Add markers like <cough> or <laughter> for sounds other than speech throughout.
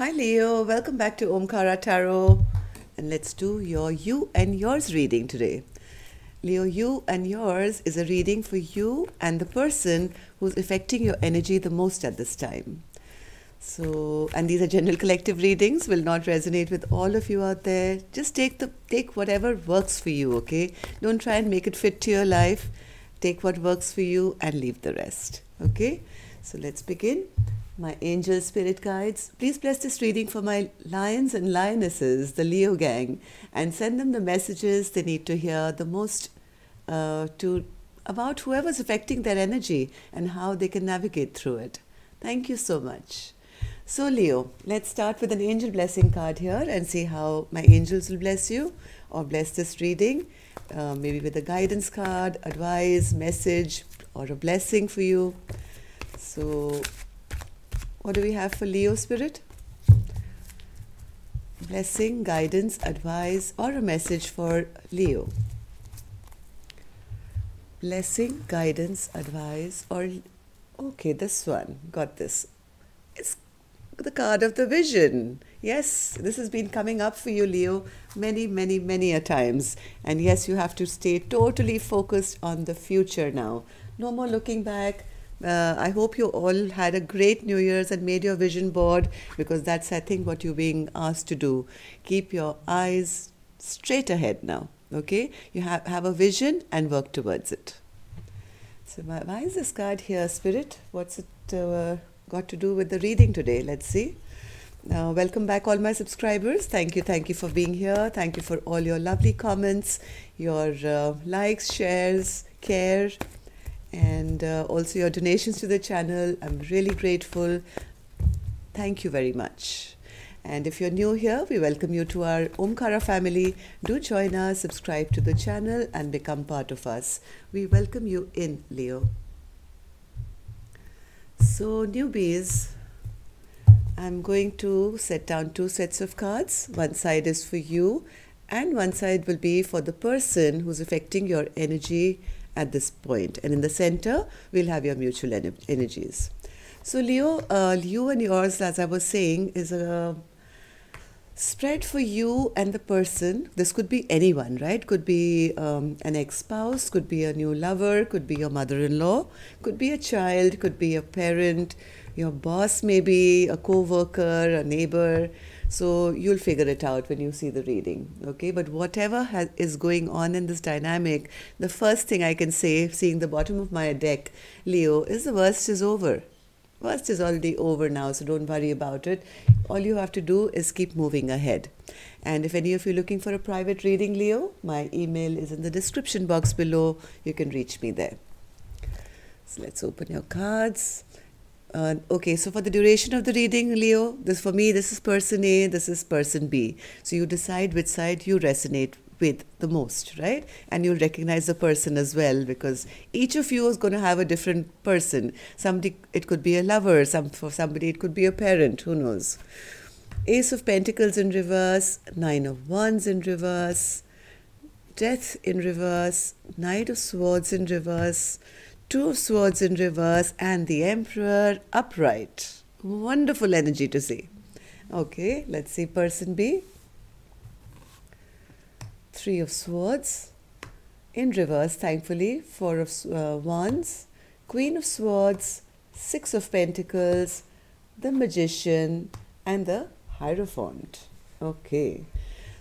Hi Leo, welcome back to Omkara Tarot and let's do your you and yours reading today. Leo, you and yours is a reading for you and the person who's affecting your energy the most at this time. So, and these are general collective readings will not resonate with all of you out there. Just take the take whatever works for you, okay? Don't try and make it fit to your life. Take what works for you and leave the rest, okay? So, let's begin. My angel spirit guides, please bless this reading for my lions and lionesses, the Leo gang, and send them the messages they need to hear the most uh, to about whoever's affecting their energy and how they can navigate through it. Thank you so much. So, Leo, let's start with an angel blessing card here and see how my angels will bless you or bless this reading. Uh, maybe with a guidance card, advice, message, or a blessing for you. So, what do we have for Leo spirit? Blessing, guidance, advice, or a message for Leo. Blessing, guidance, advice, or okay, this one got this. It's the card of the vision. Yes, this has been coming up for you, Leo, many, many, many a times. And yes, you have to stay totally focused on the future now. No more looking back, uh, I hope you all had a great New Year's and made your vision board because that's, I think, what you're being asked to do. Keep your eyes straight ahead now, okay? You have, have a vision and work towards it. So, why is this card here, Spirit? What's it uh, got to do with the reading today? Let's see. Uh, welcome back, all my subscribers. Thank you, thank you for being here. Thank you for all your lovely comments, your uh, likes, shares, care, and uh, also your donations to the channel. I'm really grateful. Thank you very much. And if you're new here, we welcome you to our Omkara family. Do join us, subscribe to the channel, and become part of us. We welcome you in, Leo. So, newbies, I'm going to set down two sets of cards. One side is for you, and one side will be for the person who's affecting your energy at this point. And in the center, we'll have your mutual en energies. So Leo, uh, you and yours, as I was saying, is a spread for you and the person. This could be anyone, right? Could be um, an ex-spouse, could be a new lover, could be your mother-in-law, could be a child, could be a parent, your boss maybe, a co-worker, a neighbor, so you'll figure it out when you see the reading. Okay, but whatever has, is going on in this dynamic, the first thing I can say, seeing the bottom of my deck, Leo, is the worst is over. Worst is already over now, so don't worry about it. All you have to do is keep moving ahead. And if any of you are looking for a private reading, Leo, my email is in the description box below. You can reach me there. So let's open your cards. Uh, okay, so for the duration of the reading, Leo, this for me, this is person A, this is person B. So you decide which side you resonate with the most, right? And you'll recognize the person as well because each of you is going to have a different person. Somebody, it could be a lover. Some for somebody, it could be a parent. Who knows? Ace of Pentacles in reverse, Nine of Wands in reverse, Death in reverse, Knight of Swords in reverse two swords in reverse, and the emperor upright. Wonderful energy to see. Okay, let's see person B. Three of swords in reverse, thankfully. Four of uh, wands, queen of swords, six of pentacles, the magician, and the hierophant. Okay.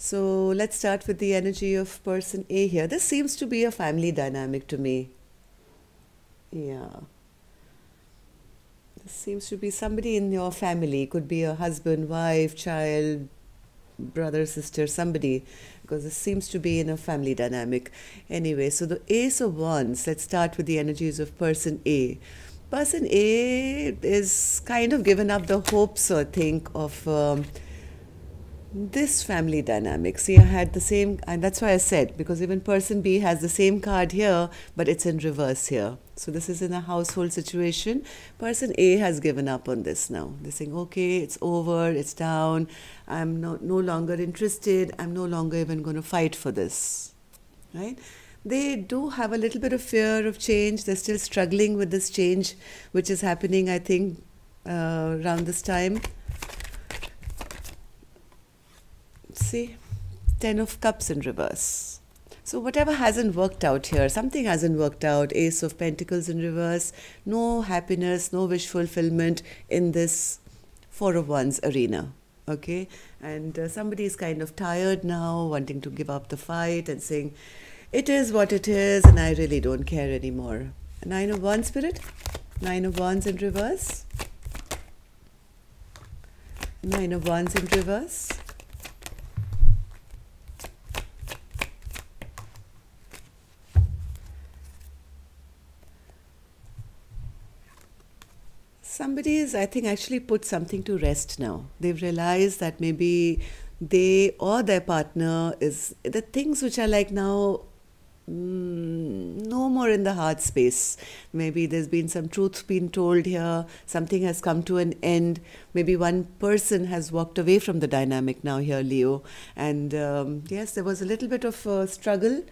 So let's start with the energy of person A here. This seems to be a family dynamic to me. Yeah. This seems to be somebody in your family. Could be a husband, wife, child, brother, sister, somebody, because this seems to be in a family dynamic. Anyway, so the Ace of Wands, let's start with the energies of person A. Person A is kind of given up the hopes, I think, of. Um, this family dynamic. See, I had the same, and that's why I said, because even person B has the same card here, but it's in reverse here. So this is in a household situation. Person A has given up on this now. They're saying, okay, it's over, it's down, I'm no, no longer interested, I'm no longer even going to fight for this. Right? They do have a little bit of fear of change. They're still struggling with this change, which is happening, I think, uh, around this time say, Ten of Cups in reverse. So whatever hasn't worked out here, something hasn't worked out, Ace of Pentacles in reverse, no happiness, no wish fulfillment in this Four of Wands arena. Okay, and uh, somebody is kind of tired now, wanting to give up the fight and saying, it is what it is, and I really don't care anymore. Nine of Wands, Spirit, Nine of Wands in reverse, Nine of Wands in reverse. Somebody is, I think, actually put something to rest now. They've realized that maybe they or their partner is the things which are like now Mm, no more in the hard space. Maybe there's been some truth being told here, something has come to an end. Maybe one person has walked away from the dynamic now here, Leo. And um, yes, there was a little bit of struggle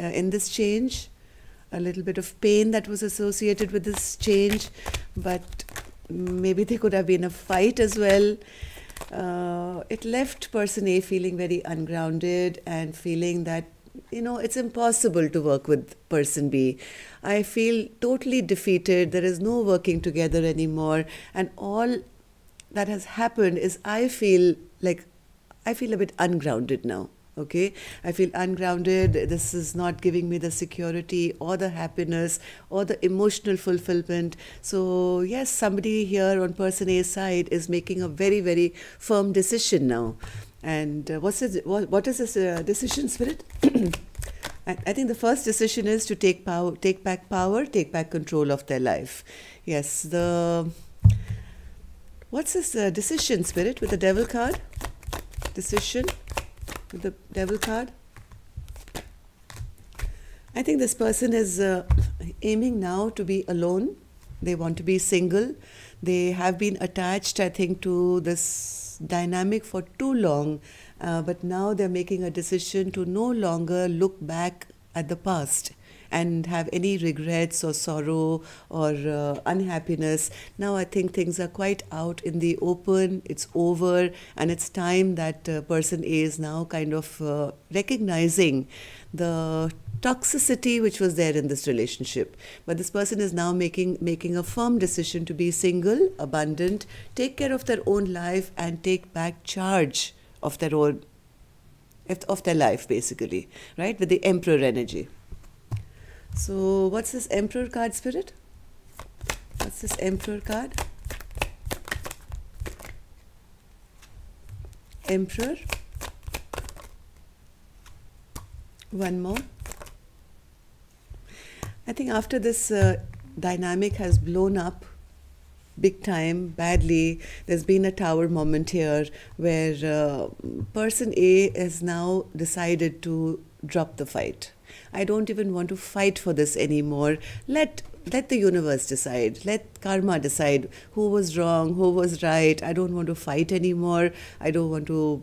uh, in this change, a little bit of pain that was associated with this change. But maybe there could have been a fight as well. Uh, it left person A feeling very ungrounded and feeling that, you know, it's impossible to work with person B. I feel totally defeated. There is no working together anymore. And all that has happened is I feel like I feel a bit ungrounded now okay i feel ungrounded this is not giving me the security or the happiness or the emotional fulfillment so yes somebody here on person a side is making a very very firm decision now and uh, what's this, what, what is this uh, decision spirit <clears throat> I, I think the first decision is to take power take back power take back control of their life yes the what's this uh, decision spirit with the devil card decision with the devil card. I think this person is uh, aiming now to be alone. They want to be single. They have been attached, I think, to this dynamic for too long. Uh, but now they're making a decision to no longer look back at the past and have any regrets or sorrow or uh, unhappiness. Now I think things are quite out in the open, it's over, and it's time that uh, person A is now kind of uh, recognizing the toxicity which was there in this relationship but this person is now making making a firm decision to be single abundant take care of their own life and take back charge of their own of their life basically right with the emperor energy so what's this emperor card spirit? What's this emperor card? Emperor. One more. I think after this uh, dynamic has blown up big time badly there's been a tower moment here where uh, person a has now decided to drop the fight I don't even want to fight for this anymore. Let let the universe decide. Let karma decide who was wrong, who was right. I don't want to fight anymore. I don't want to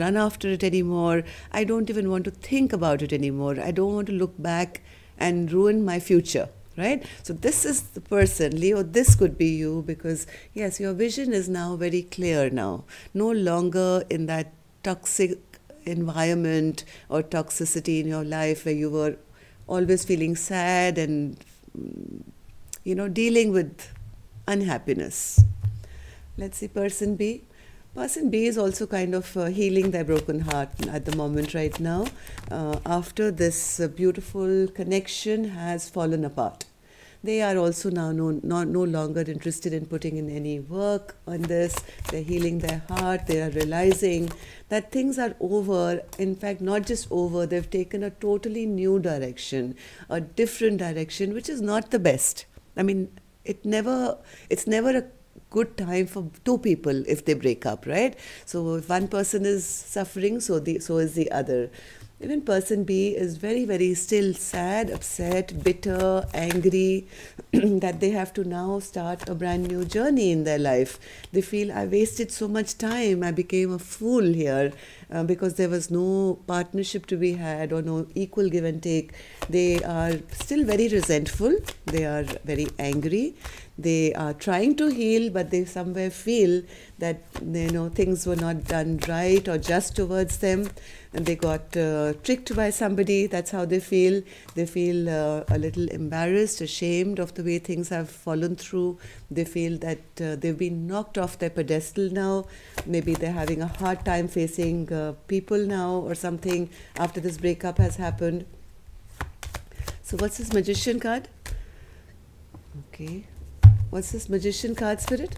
run after it anymore. I don't even want to think about it anymore. I don't want to look back and ruin my future. Right? So, this is the person, Leo. This could be you because, yes, your vision is now very clear now. No longer in that toxic environment or toxicity in your life where you were always feeling sad and you know dealing with unhappiness let's see person b person b is also kind of uh, healing their broken heart at the moment right now uh, after this uh, beautiful connection has fallen apart they are also now no, no, no longer interested in putting in any work on this. They're healing their heart. They are realizing that things are over. In fact, not just over, they've taken a totally new direction, a different direction, which is not the best. I mean, it never, it's never a good time for two people if they break up right so if one person is suffering so the so is the other even person B is very, very still sad, upset, bitter, angry <clears throat> that they have to now start a brand new journey in their life. They feel, I wasted so much time, I became a fool here, uh, because there was no partnership to be had or no equal give and take. They are still very resentful, they are very angry, they are trying to heal, but they somewhere feel that you know things were not done right or just towards them, and they got uh, tricked by somebody. That's how they feel. They feel uh, a little embarrassed, ashamed of the way things have fallen through. They feel that uh, they've been knocked off their pedestal now. Maybe they're having a hard time facing uh, people now or something after this breakup has happened. So what's this magician card? Okay. What's this magician card spirit?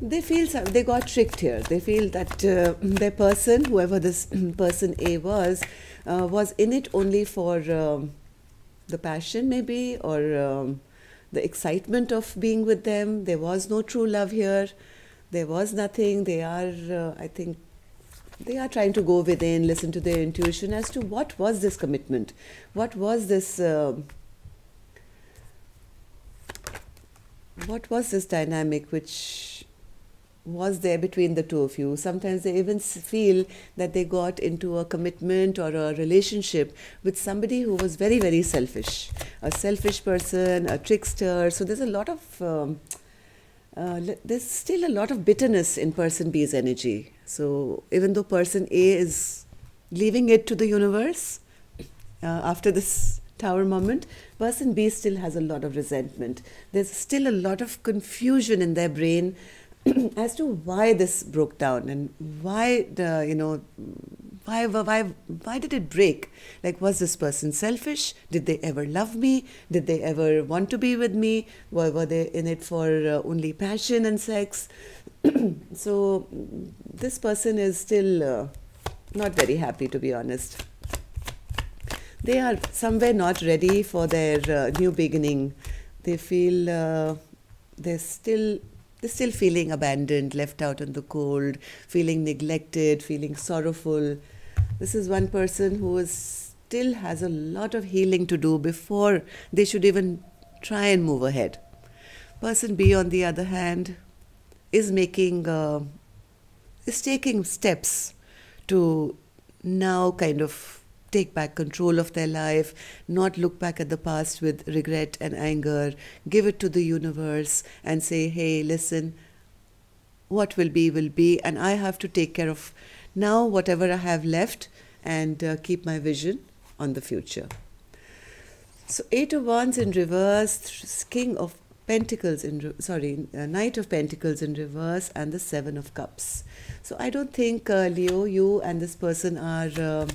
They feel they got tricked here. They feel that uh, their person, whoever this <clears throat> person A was, uh, was in it only for um, the passion maybe or um, the excitement of being with them. There was no true love here. There was nothing. They are, uh, I think, they are trying to go within, listen to their intuition as to what was this commitment, what was this, uh, what was this dynamic which was there between the two of you. Sometimes they even feel that they got into a commitment or a relationship with somebody who was very, very selfish, a selfish person, a trickster. So there's a lot of, um, uh, there's still a lot of bitterness in person B's energy. So even though person A is leaving it to the universe uh, after this tower moment, person B still has a lot of resentment. There's still a lot of confusion in their brain <clears throat> as to why this broke down and why the you know why why why did it break like was this person selfish did they ever love me did they ever want to be with me were, were they in it for uh, only passion and sex <clears throat> so this person is still uh, not very happy to be honest they are somewhere not ready for their uh, new beginning they feel uh, they're still they're still feeling abandoned, left out in the cold, feeling neglected, feeling sorrowful. This is one person who is, still has a lot of healing to do before they should even try and move ahead. Person B, on the other hand, is making, uh, is taking steps to now kind of take back control of their life, not look back at the past with regret and anger, give it to the universe and say, hey, listen, what will be, will be, and I have to take care of now whatever I have left and uh, keep my vision on the future. So, Eight of Wands in reverse, King of Pentacles in sorry, uh, Knight of Pentacles in reverse, and the Seven of Cups. So, I don't think uh, Leo, you and this person are um,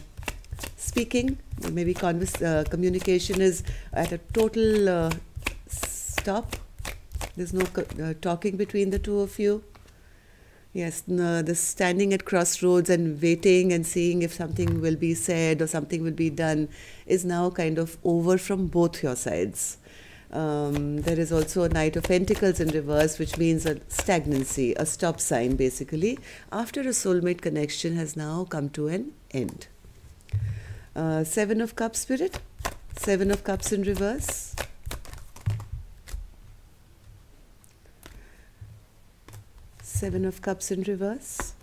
speaking. Maybe uh, communication is at a total uh, stop. There's no uh, talking between the two of you. Yes, no, uh, the standing at crossroads and waiting and seeing if something will be said or something will be done is now kind of over from both your sides. Um, there is also a Knight of Pentacles in reverse, which means a stagnancy, a stop sign basically, after a soulmate connection has now come to an end. Uh, seven of Cups Spirit, Seven of Cups in reverse. Seven of Cups in reverse.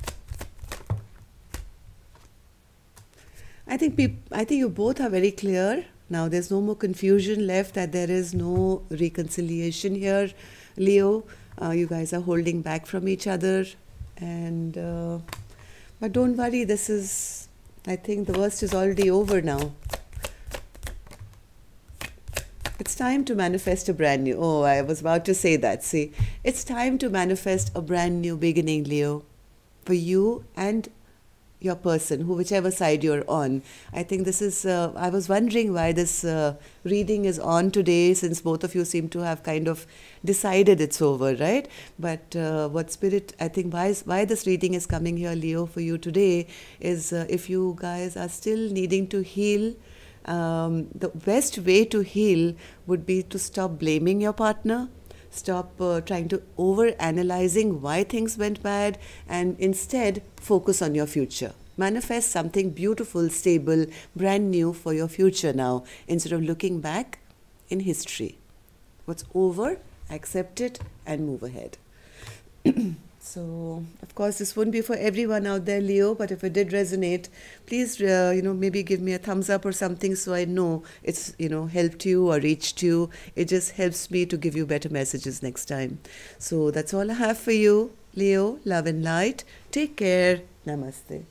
I think peop- I think you both are very clear now. There's no more confusion left. That there is no reconciliation here, Leo. Uh, you guys are holding back from each other, and uh, but don't worry. This is I think the worst is already over now. It's time to manifest a brand new. Oh, I was about to say that. See, it's time to manifest a brand new beginning, Leo, for you and your person, who whichever side you're on. I think this is. Uh, I was wondering why this uh, reading is on today, since both of you seem to have kind of decided it's over, right? But uh, what spirit? I think why is, why this reading is coming here, Leo, for you today is uh, if you guys are still needing to heal. Um, the best way to heal would be to stop blaming your partner stop uh, trying to over analyzing why things went bad and instead focus on your future manifest something beautiful stable brand new for your future now instead of looking back in history what's over accept it and move ahead <clears throat> So, of course, this wouldn't be for everyone out there, Leo, but if it did resonate, please, uh, you know, maybe give me a thumbs up or something so I know it's, you know, helped you or reached you. It just helps me to give you better messages next time. So, that's all I have for you, Leo. Love and light. Take care. Namaste.